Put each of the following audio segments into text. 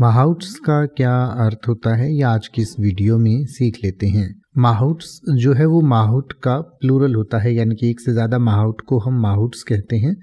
माहाउट्स का क्या अर्थ होता है यह आज की इस वीडियो में सीख लेते हैं माहौट्स जो है वो माहौट का प्लूरल होता है यानी कि एक से ज़्यादा माहौट को हम माहौट्स कहते हैं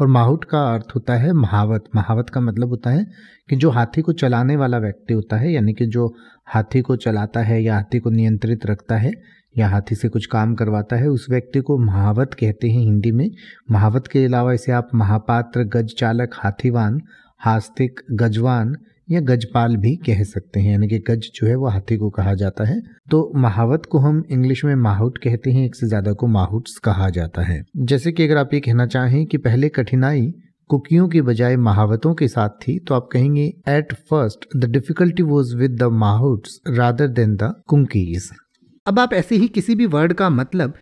और माहौट का अर्थ होता है महावत महावत का मतलब होता है कि जो हाथी को चलाने वाला व्यक्ति होता है यानी कि जो हाथी को चलाता है या हाथी को नियंत्रित रखता है या हाथी से कुछ काम करवाता है उस व्यक्ति को महावत कहते हैं हिंदी में महावत के अलावा इसे आप महापात्र गज चालक हाथीवान हास्तिक गजवान या गजपाल भी कह सकते हैं यानी कि गज जो है वो हाथी को कहा जाता है तो महावत को हम इंग्लिश में माहुट कहते हैं एक से ज्यादा को माहुट्स कहा जाता है जैसे कि अगर आप ये कहना चाहें कि पहले कठिनाई कुकियों की बजाय महावतों के साथ थी तो आप कहेंगे at first the difficulty was with the mahouts rather than the cookies अब आप ऐसे ही किसी भी वर्ड का मतलब